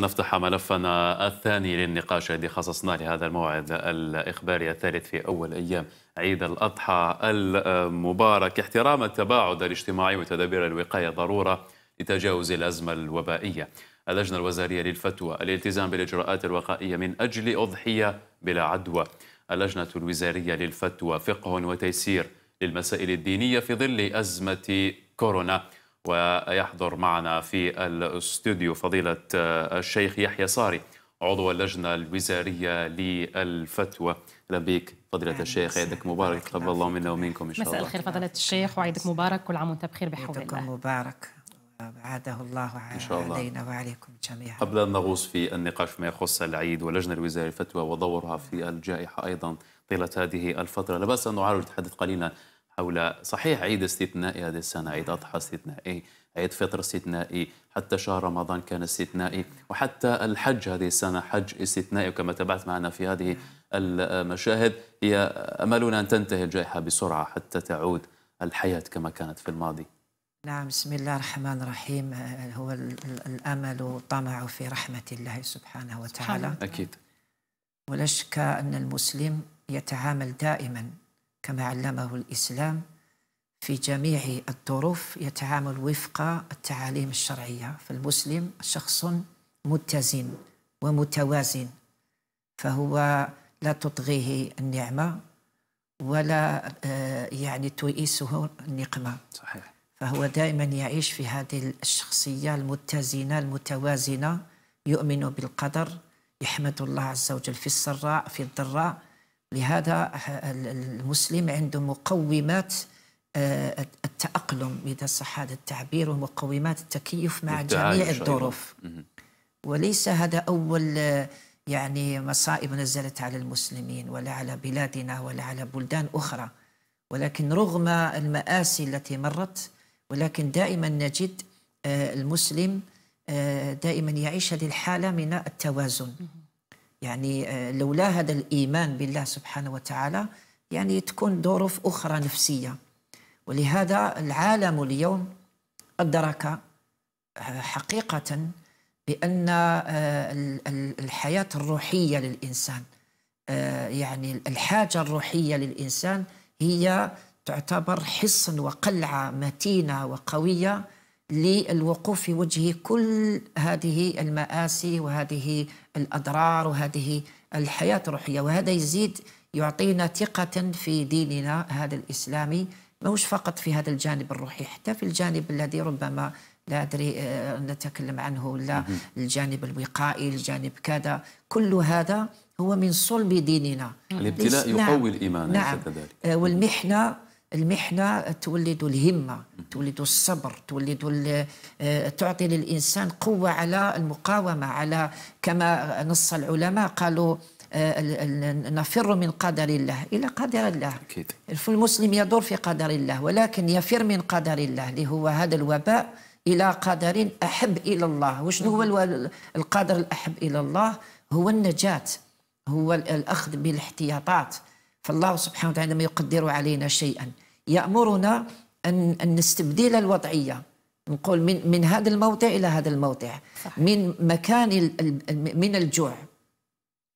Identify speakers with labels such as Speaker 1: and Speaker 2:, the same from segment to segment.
Speaker 1: نفتح ملفنا الثاني للنقاش الذي خصصناه لهذا الموعد الإخباري الثالث في أول أيام عيد الأضحى المبارك احترام التباعد الاجتماعي وتدابير الوقاية ضرورة لتجاوز الأزمة الوبائية اللجنة الوزارية للفتوى الالتزام بالإجراءات الوقائية من أجل أضحية بلا عدوى اللجنة الوزارية للفتوى فقه وتيسير للمسائل الدينية في ظل أزمة كورونا ويحضر معنا في الاستوديو فضيلة آه، الشيخ يحيى صاري عضو اللجنة الوزارية للفتوى أهلا بك فضيلة الشيخ عيدك مبارك تقبل الله منا ومنكم إن شاء الله مساء الخير
Speaker 2: فضيلة الشيخ وعيدك مبارك كل عام وأنت
Speaker 3: بخير بحول الله عيدكم مبارك بعاده الله, إن شاء الله علينا وعليكم جميعا
Speaker 1: قبل أن نغوص في النقاش فيما يخص العيد واللجنة الوزارية للفتوى ودورها في الجائحة أيضا طيلة هذه الفترة لا بأس أن نعالج نتحدث قليلا أو لا صحيح عيد استثنائي هذه السنة عيد أضحى استثنائي عيد فطر استثنائي حتى شهر رمضان كان استثنائي وحتى الحج هذه السنة حج استثنائي وكما تابعت معنا في هذه المشاهد هي أملنا أن تنتهي الجائحة بسرعة حتى تعود الحياة كما كانت في الماضي
Speaker 3: نعم بسم الله الرحمن الرحيم هو الأمل والطمع في رحمة الله سبحانه وتعالى أكيد ولا شك أن المسلم يتعامل دائما كما علمه الإسلام في جميع الظروف يتعامل وفق التعاليم الشرعية فالمسلم شخص متزن ومتوازن فهو لا تطغيه النعمة ولا آه، يعني تؤيسه النقمة صحيح فهو دائما يعيش في هذه الشخصية المتزنة المتوازنة يؤمن بالقدر يحمد الله عز وجل في السراء في الضراء لهذا المسلم عنده مقومات آه، التأقلم إذا صح هذا التعبير ومقومات التكيف مع جميع الظروف وليس هذا أول آه، يعني مصائب نزلت على المسلمين ولا على بلادنا ولا على بلدان أخرى ولكن رغم المآسي التي مرت ولكن دائما نجد آه، المسلم دائما يعيش هذه الحالة من التوازن يعني آه، لولا هذا الإيمان بالله سبحانه وتعالى يعني تكون ظروف أخرى نفسية ولهذا العالم اليوم أدرك آه، حقيقة بأن آه، الحياة الروحية للإنسان يعني الحاجة الروحية للإنسان هي تعتبر حصن وقلعة متينة وقوية للوقوف في وجه كل هذه المآسي وهذه الأضرار وهذه الحياة الروحية وهذا يزيد يعطينا ثقة في ديننا هذا الإسلامي ماهوش فقط في هذا الجانب الروحي حتى في الجانب الذي ربما لا أدري آه، نتكلم عنه ولا الجانب الوقائي الجانب كذا كل هذا هو من صلب ديننا الابتلاء يقوي الإيمان نعم كذلك. آه، والمحنة المحنة تولد الهمة تولد الصبر تولد آه، تعطي للإنسان قوة على المقاومة على كما نص العلماء قالوا آه، نفر من قدر الله إلى قدر الله أكيد. المسلم يدور في قدر الله ولكن يفر من قدر الله اللي هو هذا الوباء إلى قدر أحب إلى الله وشنو هو القدر الأحب إلى الله هو النجاة هو الأخذ بالاحتياطات فالله سبحانه وتعالى ما يقدر علينا شيئا يأمرنا أن, أن نستبدل الوضعية نقول من من هذا الموضع إلى هذا الموضع صح. من مكان من الجوع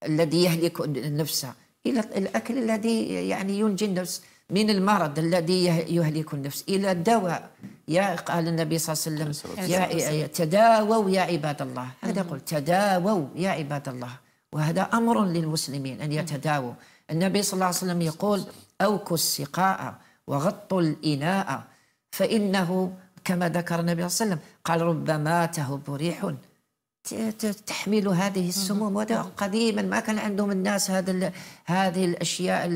Speaker 3: الذي يهلك النفس إلى الأكل الذي يعني ينجي النفس من المرض الذي يهلك النفس إلى الدواء يا قال النبي صلى الله عليه وسلم يا تداووا يا عباد الله هذا أمم. قل تداووا يا عباد الله وهذا أمر للمسلمين أن يتداووا النبي صلى الله عليه وسلم يقول أوكوا السقاء وغطوا الإناء فإنه كما ذكر النبي صلى الله عليه وسلم قال ربما تهب ريح تحمل هذه السموم وهذا قديما ما كان عندهم الناس هذه الاشياء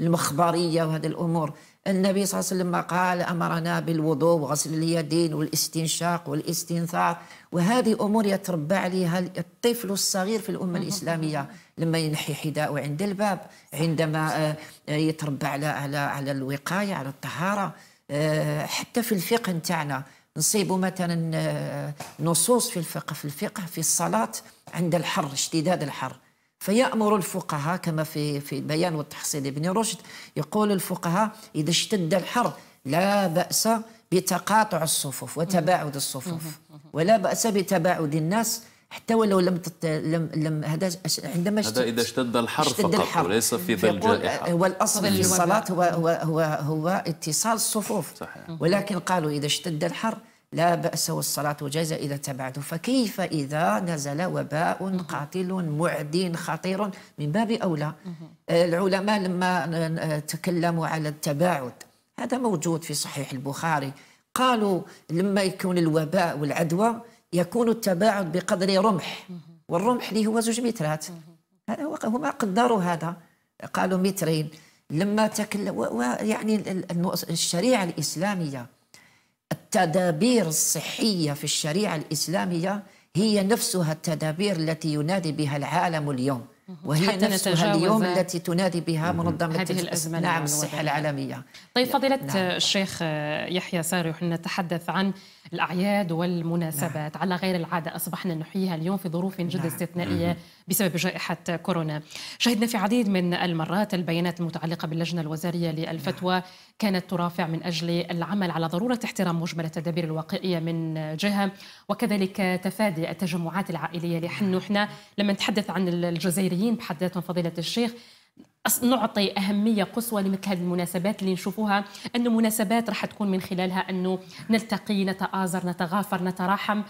Speaker 3: المخبريه وهذه الامور النبي صلى الله عليه وسلم قال أمرنا بالوضوء وغسل اليدين والاستنشاق والاستنثار وهذه أمور يتربى عليها الطفل الصغير في الأمة الإسلامية لما ينحي حذاءه عند الباب عندما آه، يتربى على على على الوقاية على الطهارة آه، حتى في الفقه نتاعنا نصيب مثلا آه، نصوص في الفقه في الفقه في الصلاة عند الحر اشتداد الحر فيأمر الفقهاء كما في في البيان والتحصيل ابن رشد يقول الفقهاء إذا اشتد الحر لا بأس بتقاطع الصفوف وتباعد الصفوف ولا بأس بتباعد الناس حتى ولو لم تت... لم لم هذا عندما اشتد هذا اذا اشتد الحر اشتد فقط الحر. وليس في ظل الجائحه هو آه، الاصل في الصلاه هو هو هو, هو اتصال الصفوف صحيح. ولكن قالوا اذا اشتد الحر لا بأس والصلاة جائزة إذا تبعته فكيف إذا نزل وباء قاتل معدي خطير من باب أولى آه، العلماء لما تكلموا على التباعد هذا موجود في صحيح البخاري قالوا لما يكون الوباء والعدوى يكون التباعد بقدر رمح والرمح اللي هو زوج مترات هما قدروا هذا قالوا مترين لما تكلم ويعني الشريعه الاسلاميه التدابير الصحية في الشريعة الإسلامية هي نفسها التدابير التي ينادي بها العالم اليوم وهي حتى نفسها اليوم التي تنادي بها منظمة هذه الأزمة نعم الصحة العالمية
Speaker 2: طيب فضيلة نعم. الشيخ يحيى ساري نتحدث عن الأعياد والمناسبات نعم. على غير العادة أصبحنا نحييها اليوم في ظروف جدا نعم. استثنائية بسبب جائحة كورونا شهدنا في عديد من المرات البيانات المتعلقة باللجنة الوزارية للفتوى نعم. كانت ترافع من أجل العمل على ضرورة احترام مجمل التدابير الوقائية من جهة وكذلك تفادي التجمعات العائلية لحن نعم. نحن لما نتحدث عن الجزائر المصريين بحد ذاتهم فضيلة الشيخ نعطي أهمية قصوى لمثل هذه المناسبات اللي نشوفوها أنه مناسبات راح تكون من خلالها أنه نلتقي نتآزر نتغافر نتراحم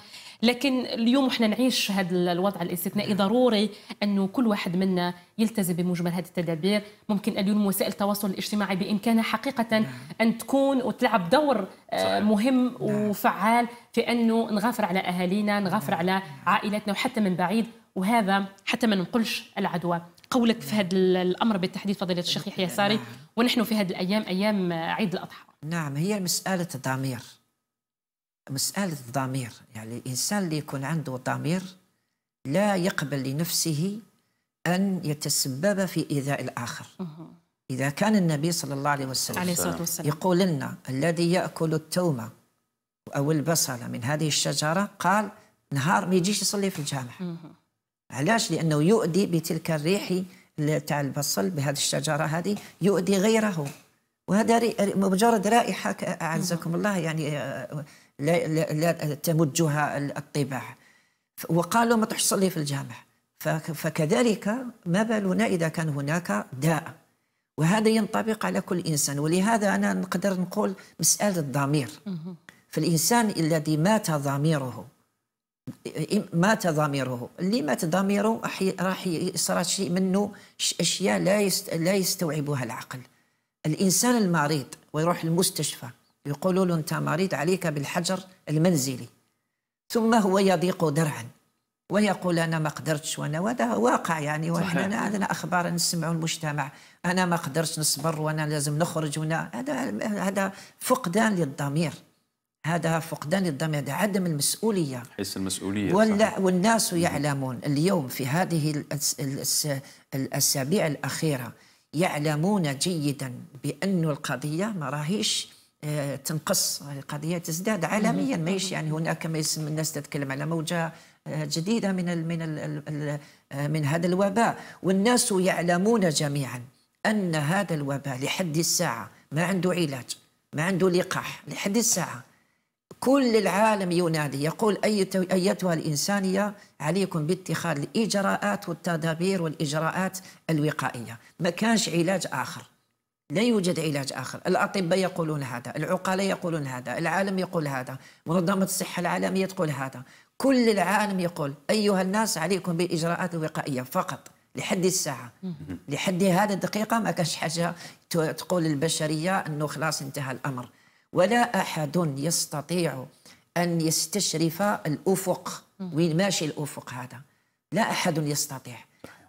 Speaker 2: لكن اليوم احنا نعيش هذا الوضع الاستثنائي ضروري انه كل واحد منا يلتزم بمجمل هذه التدابير ممكن اليوم وسائل التواصل الاجتماعي بامكانها حقيقه ان تكون وتلعب دور آه، مهم نعم. وفعال في انه نغافر على اهالينا نغافر على عائلاتنا وحتى من بعيد وهذا حتى ما ننقلش العدوى قولك في هذا الامر بالتحديد فضيله الشيخ يحيى نعم. ساري ونحن في هذه الايام ايام عيد الاضحى
Speaker 3: نعم هي مساله الضمير مساله الضمير يعني الانسان اللي يكون عنده ضمير لا يقبل لنفسه ان يتسبب في ايذاء الاخر اذا كان النبي صلى الله عليه وسلم, عليه وسلم. يقول لنا الذي ياكل التومه او البصله من هذه الشجره قال نهار ما يجيش يصلي في الجامع علاش لانه يؤدي بتلك الريح تاع البصل بهذه الشجره هذه يؤدي غيره وهذا مجرد رائحه اعزكم الله يعني آه، لا, لا, لا تمجها الطباع وقالوا ما تحصل لي في الجامع فكذلك ما بالنا اذا كان هناك داء وهذا ينطبق على كل انسان ولهذا انا نقدر نقول مساله الضمير فالانسان الذي مات ضميره مات ضميره اللي مات ضميره راح يصرى شيء منه اشياء لا يست... لا يستوعبها العقل الانسان المريض ويروح المستشفى يقولوا له انت مريض عليك بالحجر المنزلي ثم هو يضيق درعا ويقول انا ما قدرتش وانا وهذا واقع يعني واحنا عندنا اخبار نسمعوا المجتمع انا ما قدرتش نصبر وانا لازم نخرج هنا هذا هذا فقدان للضمير هذا فقدان الضمير عدم المسؤولية حس المسؤولية ولا والناس يعلمون اليوم في هذه الأس... الأس... الأسابيع الأخيرة يعلمون جيدا بأن القضية ما راهيش آه، تنقص القضية تزداد عالميا ماهيش يعني هناك ما يسمى الناس تتكلم على موجة آه، جديدة من الـ من الـ آه، من هذا الوباء والناس يعلمون جميعا أن هذا الوباء لحد الساعة ما عنده علاج ما عنده لقاح لحد الساعه كل العالم ينادي يقول أيتها الإنسانية عليكم باتخاذ الإجراءات والتدابير والإجراءات الوقائية ما كانش علاج آخر لا يوجد علاج آخر الأطباء يقولون هذا العقلاء يقولون هذا العالم يقول هذا منظمة الصحة العالمية تقول هذا كل العالم يقول أيها الناس عليكم بالإجراءات الوقائية فقط لحد الساعة لحد هذه الدقيقة ما كانش حاجة تقول للبشرية أنه خلاص انتهى الأمر ولا أحد يستطيع أن يستشرف الأفق وين ماشي الأفق هذا لا أحد يستطيع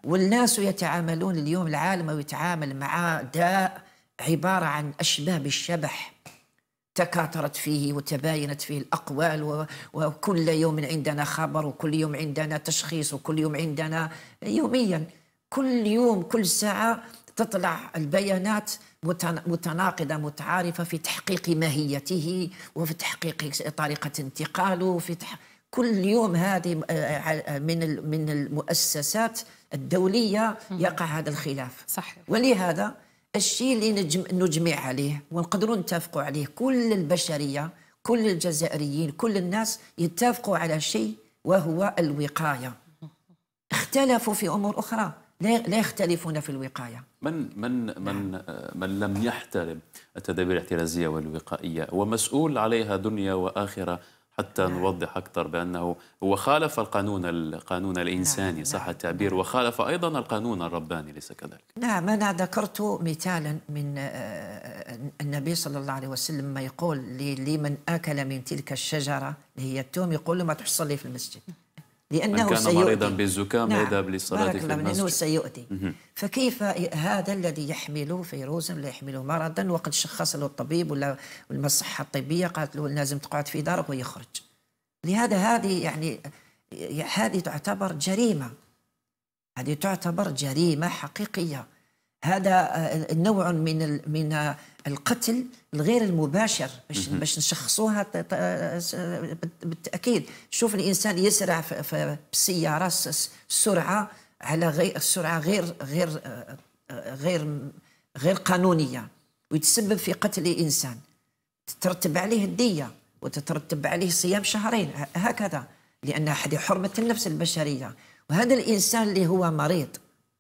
Speaker 3: والناس يتعاملون اليوم العالم يتعامل مع داء عبارة عن اشباه الشبح تكاثرت فيه وتباينت فيه الأقوال وكل يوم عندنا خبر وكل يوم عندنا تشخيص وكل يوم عندنا يوميا كل يوم كل ساعة تطلع البيانات متناقضة متعارفة في تحقيق ماهيته وفي تحقيق طريقة انتقاله في تح... كل يوم هذه آه، آه، من من المؤسسات الدولية يقع هذا الخلاف صحيح. ولهذا الشيء اللي نجم نجمع عليه ونقدروا نتفقوا عليه كل البشرية كل الجزائريين كل الناس يتفقوا على شيء وهو الوقاية اختلفوا في أمور أخرى لا يختلفون في الوقاية
Speaker 1: من من من نعم. آه، من لم يحترم التدابير الاحترازيه والوقائيه ومسؤول عليها دنيا واخره حتى نعم. نوضح اكثر بانه هو خالف القانون القانون الانساني نعم. صح نعم، التعبير نعم. وخالف ايضا القانون الرباني ليس كذلك
Speaker 3: نعم انا ذكرت مثالا من آه، النبي صلى الله عليه وسلم ما يقول لمن اكل من تلك الشجره اللي هي التوم يقول له ما تحصل لي في المسجد لأنه كان سيؤتي. مريضا
Speaker 1: بالزكام نعم. يذهب للصلاة في المسجد لأنه سيؤتي
Speaker 3: فكيف هذا الذي يحمل فيروسا لا يحمل مرضا وقد شخص له الطبيب ولا المصحه الطبية قالت له لازم تقعد في دارك ويخرج لهذا هذه يعني هذه تعتبر جريمة هذه تعتبر جريمة حقيقية هذا آه، نوع من من القتل الغير المباشر باش باش نشخصوها بالتاكيد شوف الانسان يسرع بالسياره السرعه على غير السرعه غير غير آه، آه، غير غير قانونيه ويتسبب في قتل انسان تترتب عليه الديه وتترتب عليه صيام شهرين هكذا لان هذه حرمه النفس البشريه وهذا الانسان اللي هو مريض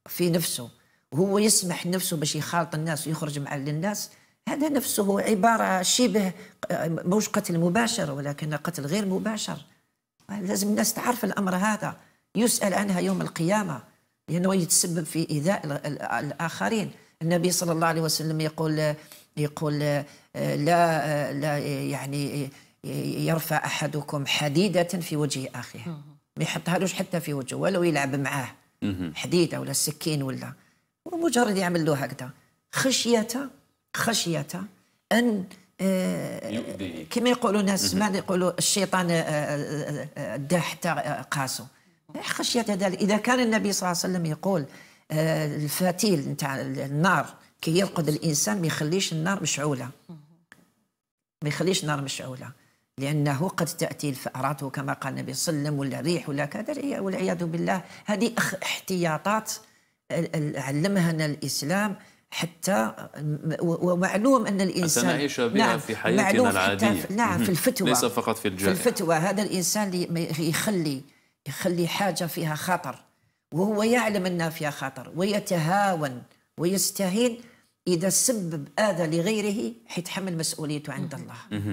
Speaker 3: في نفسه وهو يسمح نفسه باش يخالط الناس ويخرج مع الناس هذا نفسه عبارة شبه موش قتل مباشر ولكن قتل غير مباشر لازم الناس تعرف الأمر هذا يسأل عنها يوم القيامة لأنه يتسبب في إيذاء الآخرين النبي صلى الله عليه وسلم يقول يقول لا لا يعني يرفع أحدكم حديدة في وجه أخيه ما يحطهالوش حتى في وجهه ولو يلعب معاه حديدة ولا سكين ولا ومجرد يعمل له هكذا خشية خشية أن آه، كما يقولوا الناس ما يقولوا الشيطان آه، آه، دا حتى قاسو خشية ذلك إذا كان النبي صلى الله عليه وسلم يقول الفتيل نتاع النار كي يرقد الإنسان ما يخليش النار مشعولة ما يخليش النار مشعولة لأنه قد تأتي الفأرات وكما قال النبي صلى الله عليه وسلم ولا ريح ولا كذا والعياذ بالله هذه احتياطات علمهنا الاسلام حتى ومعلوم ان الانسان نعيش بها نعم في حياتنا معلوم العاديه حتى في نعم في الفتوى ليس فقط في الجامعه في الفتوى هذا الانسان يخلي يخلي حاجه فيها خطر وهو يعلم انها فيها خطر ويتهاون ويستهين اذا سبب اذى لغيره حيتحمل مسؤوليته عند الله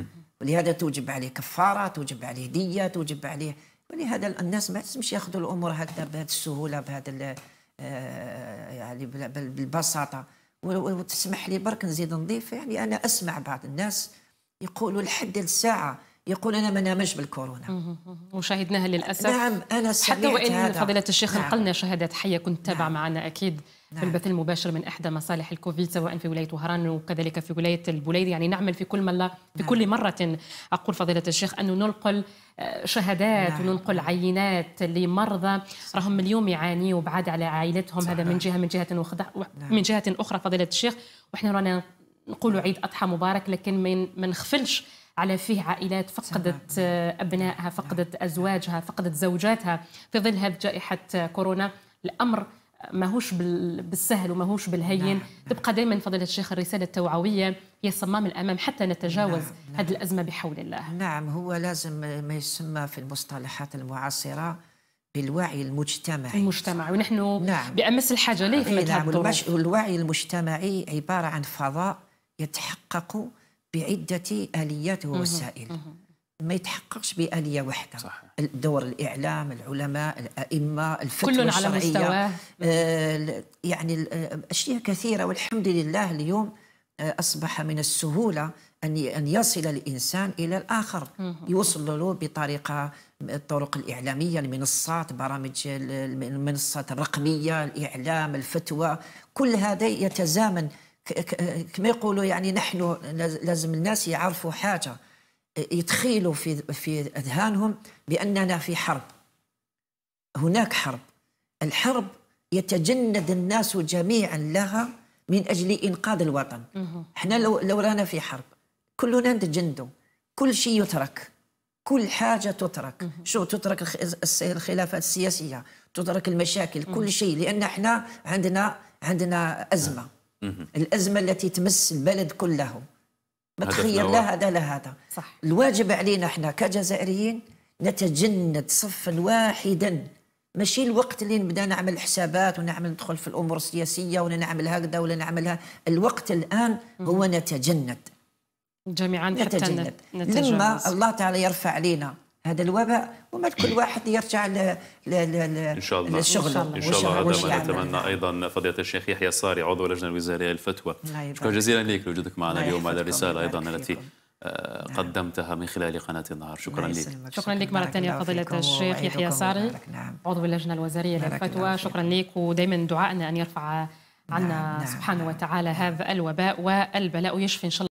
Speaker 3: ولهذا توجب عليه كفاره توجب عليه ديه توجب عليه ولهذا الناس ما تسمش ياخذوا الامور هكذا بهذه السهوله بهذا آه، يعني بالبساطه وتسمح لي برك نزيد نضيف يعني انا اسمع بعض الناس يقولوا لحد الساعه يقول انا ما نامش بالكورونا
Speaker 2: وشاهدناها للاسف نعم انا سمعت حتى وان فضيله الشيخ نعم. نقلنا شهادات حيه كنت تابع نعم. معنا اكيد نعم. في البث المباشر من احدى مصالح الكوفيد سواء في ولايه وهران وكذلك في ولايه البوليد يعني نعمل في كل مره في نعم. كل مره اقول فضيله الشيخ انه ننقل آه، شهادات نعم. وننقل عينات لمرضى راهم اليوم يعانيوا بعاد على عائلتهم صحيح. هذا من جهه من جهه وخضع نعم. من جهه اخرى فضيله الشيخ واحنا رانا نقولوا عيد اضحى مبارك لكن ما نخفلش على فيه عائلات فقدت نعم. آه، ابنائها فقدت نعم. ازواجها فقدت زوجاتها في ظل هذه جائحه كورونا الامر ماهوش بالسهل وماهوش بالهين نعم. نعم. تبقى دائما فضيله الشيخ الرساله التوعويه هي صمام الامام حتى نتجاوز نعم،, نعم. هذه الازمه بحول الله
Speaker 3: نعم هو لازم ما يسمى في المصطلحات المعاصره بالوعي المجتمعي المجتمعي ونحن نعم. بامس الحاجه ليه في نعم الظروف الوعي المجتمعي عباره عن فضاء يتحقق بعده اليات ووسائل مه. مه. ما يتحققش بآلية واحدة صح. دور الإعلام العلماء الأئمة الفتوى كل على مستواه آه يعني أشياء كثيرة والحمد لله اليوم آه، أصبح من السهولة أن أن يصل الإنسان إلى الآخر يوصل له بطريقة الطرق الإعلامية المنصات برامج المنصات الرقمية الإعلام الفتوى كل هذا يتزامن كما يقولوا يعني نحن لازم الناس يعرفوا حاجة يتخيلوا في في اذهانهم باننا في حرب هناك حرب الحرب يتجند الناس جميعا لها من اجل انقاذ الوطن احنا لو لو رانا في حرب كلنا نتجندوا كل شيء يترك كل حاجه تترك شو تترك الخلافات السياسيه تترك المشاكل كل شيء لان احنا عندنا عندنا ازمه الازمه التي تمس البلد كله ما تخير لا هذا لا هذا صح الواجب علينا احنا كجزائريين نتجند صفا واحدا ماشي الوقت اللي نبدا نعمل حسابات ونعمل ندخل في الامور السياسيه ولا نعمل هكذا ولا نعملها الوقت الان هو نتجند جميعا نتجند حتى نتجند. لما الله تعالى يرفع علينا هذا الوباء وما كل إيه. واحد يرجع ل... ل... ل... إن
Speaker 1: شاء الله. للشغل إن شاء الله, إن شاء الله هذا ما نتمنى أيضا فضيلة الشيخ يحيى الصاري عضو اللجنة الوزارية للفتوى شكرا جزيلا لك لوجودك معنا اليوم على الرسالة أيضا التي آه، نعم. قدمتها من خلال قناة النهار شكرا لك شكرا, شكرا لك مرة ثانية فضيلة الشيخ يحيى صاري
Speaker 2: نعم. عضو اللجنة الوزارية للفتوى شكرا لك ودائما دعائنا أن يرفع عنا نعم،, نعم. سبحانه نعم. وتعالى هذا الوباء والبلاء يشفي إن شاء الله